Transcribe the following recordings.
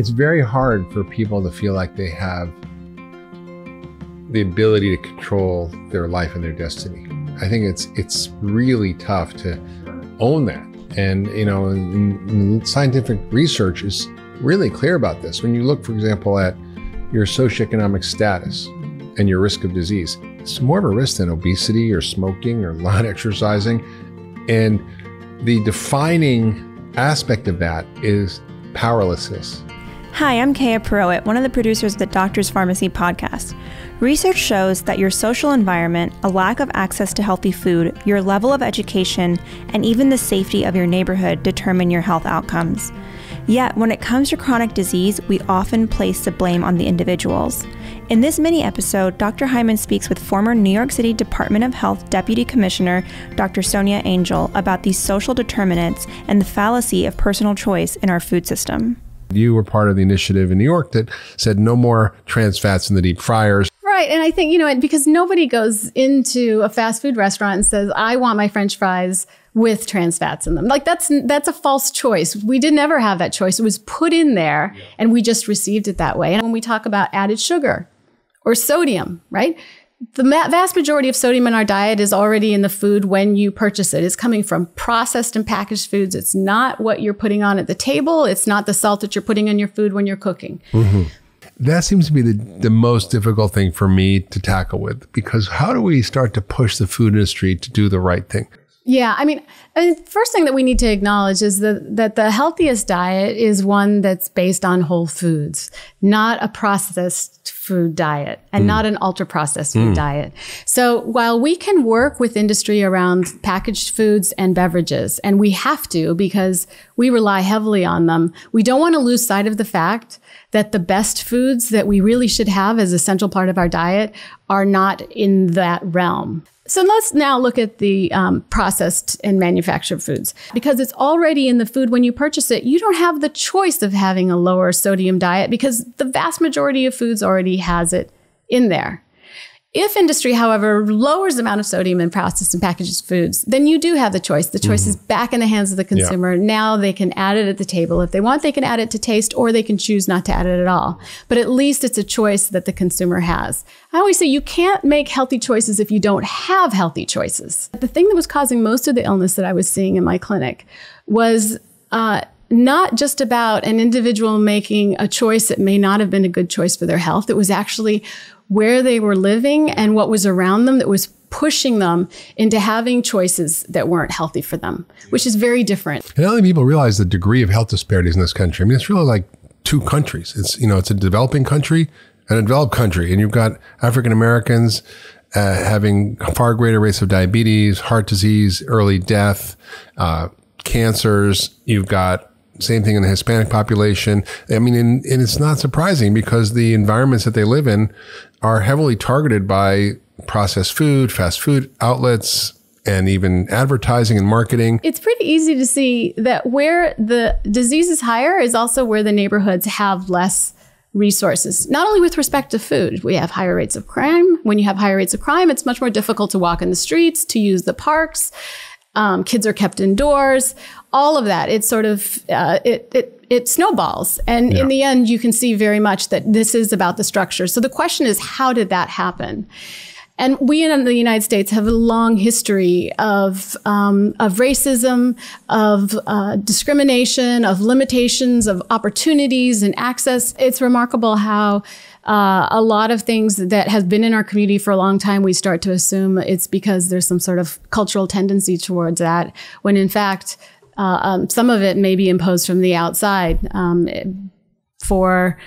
it's very hard for people to feel like they have the ability to control their life and their destiny. I think it's it's really tough to own that. And you know, scientific research is really clear about this. When you look, for example, at your socioeconomic status and your risk of disease, it's more of a risk than obesity or smoking or not exercising. And the defining aspect of that is powerlessness. Hi, I'm Kaya Perowit, one of the producers of the Doctor's Pharmacy podcast. Research shows that your social environment, a lack of access to healthy food, your level of education, and even the safety of your neighborhood determine your health outcomes. Yet, when it comes to chronic disease, we often place the blame on the individuals. In this mini episode, Dr. Hyman speaks with former New York City Department of Health Deputy Commissioner Dr. Sonia Angel about these social determinants and the fallacy of personal choice in our food system. You were part of the initiative in New York that said no more trans fats in the deep fryers. Right. And I think, you know, because nobody goes into a fast food restaurant and says, I want my french fries with trans fats in them. Like that's that's a false choice. We didn't ever have that choice. It was put in there yeah. and we just received it that way. And when we talk about added sugar or sodium, right? the vast majority of sodium in our diet is already in the food when you purchase it. It's coming from processed and packaged foods. It's not what you're putting on at the table. It's not the salt that you're putting in your food when you're cooking. Mm -hmm. That seems to be the, the most difficult thing for me to tackle with because how do we start to push the food industry to do the right thing? Yeah, I mean, first thing that we need to acknowledge is that that the healthiest diet is one that's based on whole foods, not a processed food diet and mm. not an ultra processed mm. food hmm. diet. So while we can work with industry around packaged foods and beverages, and we have to because we rely heavily on them, we don't want to lose sight of the fact that the best foods that we really should have as a central part of our diet are not in that realm. So let's now look at the um, processed and manufactured foods. Because it's already in the food when you purchase it, you don't have the choice of having a lower sodium diet because the vast majority of foods already has it in there. If industry, however, lowers the amount of sodium in processed and packaged foods, then you do have the choice. The choice mm-hmm. is back in the hands of the consumer. Yeah. Now they can add it at the table. If they want, they can add it to taste or they can choose not to add it at all. But at least it's a choice that the consumer has. I always say you can't make healthy choices if you don't have healthy choices. The thing that was causing most of the illness that I was seeing in my clinic was uh, not just about an individual making a choice that may not have been a good choice for their health. It was actually where they were living and what was around them that was pushing them into having choices that weren't healthy for them, which is very different. And I not think people realize the degree of health disparities in this country. I mean, it's really like two countries. It's, you know, it's a developing country and a developed country. And you've got African Americans uh, having far greater rates of diabetes, heart disease, early death, uh, cancers. You've got same thing in the Hispanic population. I mean, and, and it's not surprising because the environments that they live in are heavily targeted by processed food, fast food outlets, and even advertising and marketing. It's pretty easy to see that where the disease is higher is also where the neighborhoods have less resources. Not only with respect to food, we have higher rates of crime. When you have higher rates of crime, it's much more difficult to walk in the streets, to use the parks. Um, kids are kept indoors. All of that. It's sort of uh, it, it it snowballs, and yeah. in the end, you can see very much that this is about the structure. So the question is, how did that happen? And we in the United States have a long history of, um, of racism, of uh, discrimination, of limitations, of opportunities and access. It's remarkable how uh, a lot of things that have been in our community for a long time, we start to assume it's because there's some sort of cultural tendency towards that, when in fact, uh, um, some of it may be imposed from the outside um, for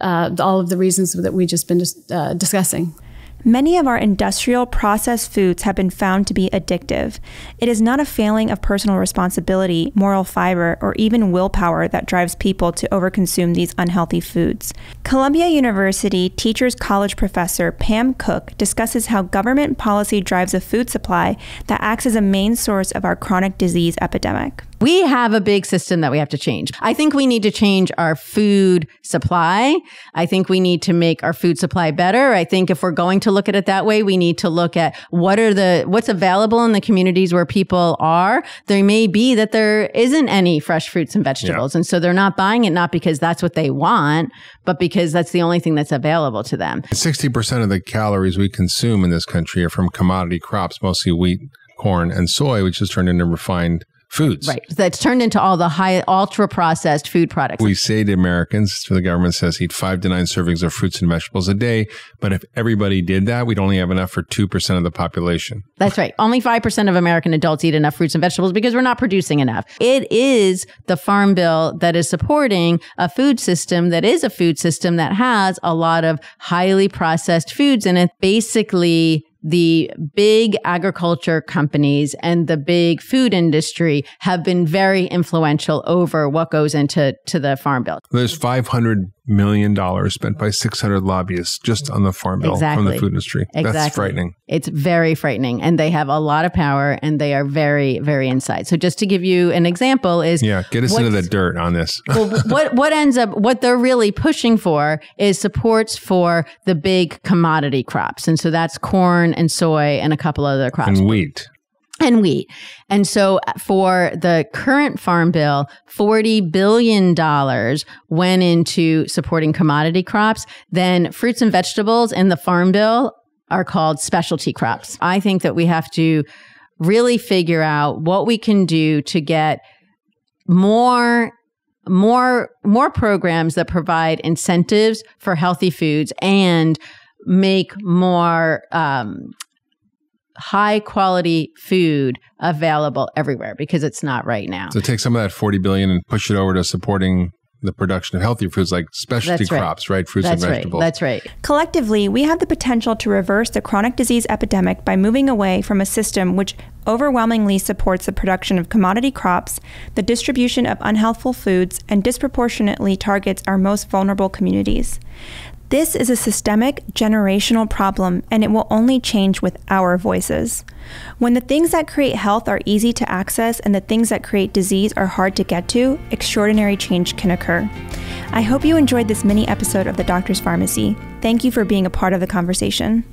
uh, all of the reasons that we've just been dis- uh, discussing. Many of our industrial processed foods have been found to be addictive. It is not a failing of personal responsibility, moral fiber, or even willpower that drives people to overconsume these unhealthy foods. Columbia University Teachers College professor Pam Cook discusses how government policy drives a food supply that acts as a main source of our chronic disease epidemic we have a big system that we have to change. I think we need to change our food supply. I think we need to make our food supply better. I think if we're going to look at it that way, we need to look at what are the, what's available in the communities where people are. There may be that there isn't any fresh fruits and vegetables. Yeah. And so they're not buying it, not because that's what they want, but because that's the only thing that's available to them. 60% of the calories we consume in this country are from commodity crops, mostly wheat, corn, and soy, which is turned into refined foods. Right. That's turned into all the high ultra processed food products. We say to Americans, the government says eat five to nine servings of fruits and vegetables a day. But if everybody did that, we'd only have enough for 2% of the population. That's right. Only 5% of American adults eat enough fruits and vegetables because we're not producing enough. It is the farm bill that is supporting a food system that is a food system that has a lot of highly processed foods in it, basically the big agriculture companies and the big food industry have been very influential over what goes into to the farm bill. There's 500 million dollars spent by 600 lobbyists just on the farm bill exactly. from the food industry. Exactly. That's frightening. It's very frightening and they have a lot of power and they are very very inside. So just to give you an example is Yeah, get us into the dirt on this. well, what what ends up what they're really pushing for is supports for the big commodity crops. And so that's corn and soy and a couple other crops. And wheat and wheat. And so uh, for the current farm bill, $40 billion went into supporting commodity crops. Then fruits and vegetables in the farm bill are called specialty crops. I think that we have to really figure out what we can do to get more more more programs that provide incentives for healthy foods and make more um, high quality food available everywhere because it's not right now. So take some of that 40 billion and push it over to supporting the production of healthy foods like specialty That's crops, right? right? Fruits That's and vegetables. Right. That's right. Collectively, we have the potential to reverse the chronic disease epidemic by moving away from a system which overwhelmingly supports the production of commodity crops, the distribution of unhealthful foods, and disproportionately targets our most vulnerable communities. This is a systemic, generational problem, and it will only change with our voices. When the things that create health are easy to access and the things that create disease are hard to get to, extraordinary change can occur. I hope you enjoyed this mini episode of The Doctor's Pharmacy. Thank you for being a part of the conversation.